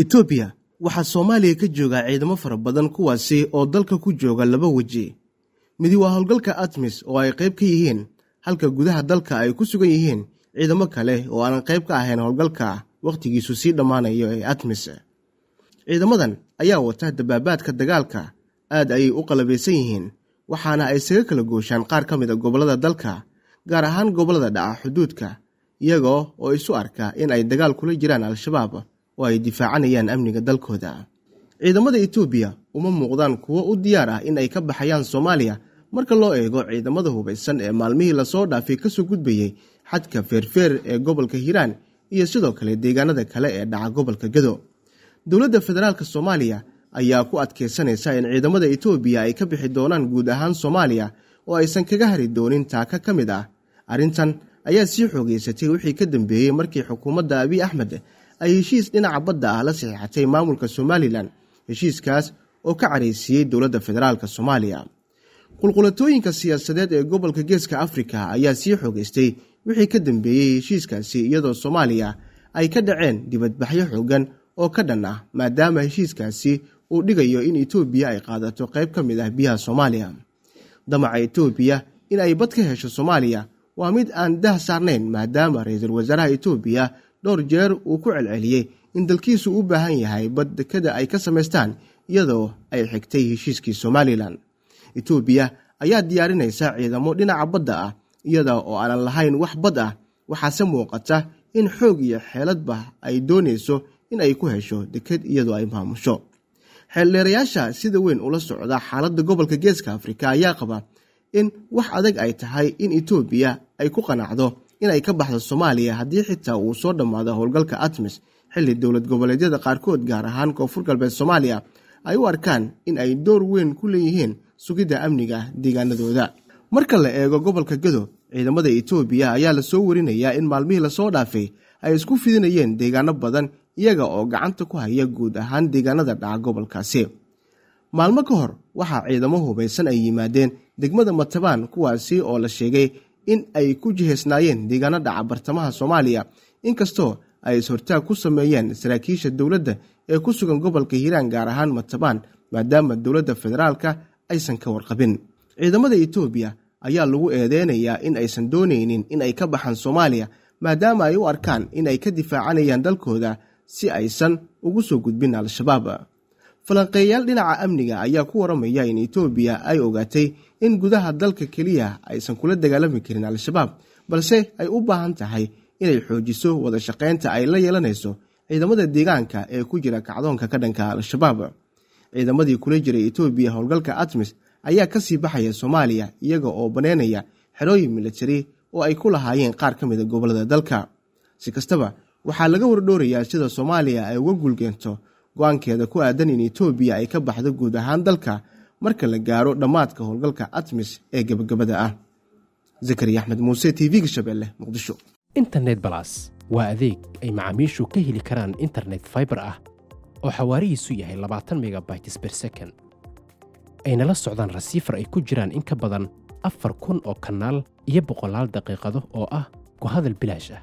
etoobiya waxaa soomaaliya ka jooga ciidamo fara badan kuwaasi oo dalka ku jooga laba weji midi waa howlgalka admis oo ay qayb ka yihiin halka gudaha dalka ay ku sugan yihiin ciidamo kale oo aanan qayb ka ahayn howlgalka wakhtigiisu sii dhammaanayo ee admis ciidamadan ayaa wata dabaabaadka dagaalka aad ayay u qalabaysan yihiin waxaana ay isaga kala gooshaan qaar ka mid a ah gobollada dalka gaar ahaan gobollada dhaca xuduudka iyagoo oo isu arka in ay dagaal kula jiraan al-shabaab oo ay difaacanayaan amniga dalkooda ciidamada etoobiya uma muuqdaan kuwo u diyaar ah in ay ka baxayaan soomaaliya marka loo eego ciidamada hubaysan ee maalmihii lasoo dhaafay kasoo gudbayey xadka feerfeer ee gobolka hiiraan iyo sidoo kale deegaanada kale ee dhaca gobolka gado dowladda federaalk soomaaliya ayaa ku adkaysanaysa in ciidamada etoobiya ay ka bixi doonaan guud ahaan soomaaliya oo aysan kaga hari doonin taaka ka mid ah arrintan ayaa sii xoogeysatay wixii ka dambeeyey markii xukuumadda abiy axmed ay heshiis dhinaca badda ah la saxiixatay maamulka somalilan heshiiskaas oo ka caraysiiyey dowladda federaalk soomaaliya qulqulatooyinka siyaasadeed ee gobolka geeska afrika ayaa sii xoogaystay wixii ka dambeeyey heshiiskaasi iyadoo soomaaliya ay ka dhaceen dibadbaxyo xoogan oo ka dhan ah maadaama heshiiskaasi uu dhigayo in etoobiya ay qaadato qayb ka mid ah biyaha soomaaliya damaca etoobiya in ay bad ka hesho soomaaliya waa mid aan dah saarnayn maadaama ra-iisul wasaaraha etoobiya dhowr jeer uu ku celceliyey in dalkiisu u baahan yahay bad dekada ay ka samaystaan iyadoo ay xigtay heshiiskii somalilan etoobiya ayaa diyaarinaysa ciidamo dhinaca badda ah iyada oo aanan lahayn wax bad ah waxaase muuqata in xoog iyo xeeladba ay doonayso in ay ku hesho deked iyadoo ay maamusho xeeldheerayaasha sida weyn ula socda xaaladda gobolka geeska afrika ayaa qaba in wax adag ay tahay in etoobiya ay ku qanacdo inay ka baxdo soomaaliya haddii xitaa uu soo dhammaado howlgalka atmis xilli dowlad goboleedyada qaarkood gaar ahaan koonfur galbeed soomaaliya ay u arkaan in ay door weyn ku leeyihiin sugidda amniga deegaanadooda marka la eego gobolka gado ciidamada etoobiya ayaa lasoo warinayaa in maalmihii lasoo dhaafay ay isku fidinayeen deegaano badan iyaga oo gacanta ku haya guud ahaan deegaanada dhaca gobolkaasi maalmo ka hor waxaa ciidamo hubaysan ay yimaadeen degmada matabaan kuwaasi oo la sheegay in ay ku jiheysnaayeen deegaano dhaca bartamaha soomaaliya inkastoo ay is-hortaag ku sameeyeen saraakiisha dowladda ee ku sugan gobolka hiiraan gaar ahaan matabaan maadaama dowladda federaalka aysan ka warqabin ciidamada etoobiya ayaa lagu eedeynayaa in aysan doonaynin in ay ka baxaan soomaaliya maadaama ay u arkaan in ay ka difaacanayaan dalkooda si aysan ugu soo gudbin al-shabaab falanqeeyayaal dhinaca amniga ayaa ku waramaya in etoobiya ay ogaatay in gudaha dalka keliya aysan kula dagaalami karin al-shabaab balse ay u baahan tahay inay xoojiso wada shaqaynta ay la yeelanayso ciidamada deegaanka ee ku jira kacdoonka ka dhanka al-shabaab ciidamadii kula jiray etoobiya howlgalka atmis ayaa kasii baxaya soomaaliya iyaga oo baneynaya xerooyin militari oo ay ku lahaayeen qaar ka mid a ah gobollada dalka si kastaba waxaa laga wardhoorayaa sida soomaaliya ay uga guulgeento go-aankeeda ku aadan in etoobiya ay ka baxdo guud ahaan dalka marka la gaaro dhammaadka howlgalka atmis ee gebagabada ah zakariya axmed muuse t v-ga shabeelle muqdisho internet balas waa adeeg ay macaamiishu ka heli karaan internet faibar ah oo xawaarihiisu yahay labaatan megabytes bersekon ayna la socdaan rasiifar ay ku jiraan in ka badan afar kun oo kanaal iyo boqolaal daqiiqado oo ah ku hadal bilaash ah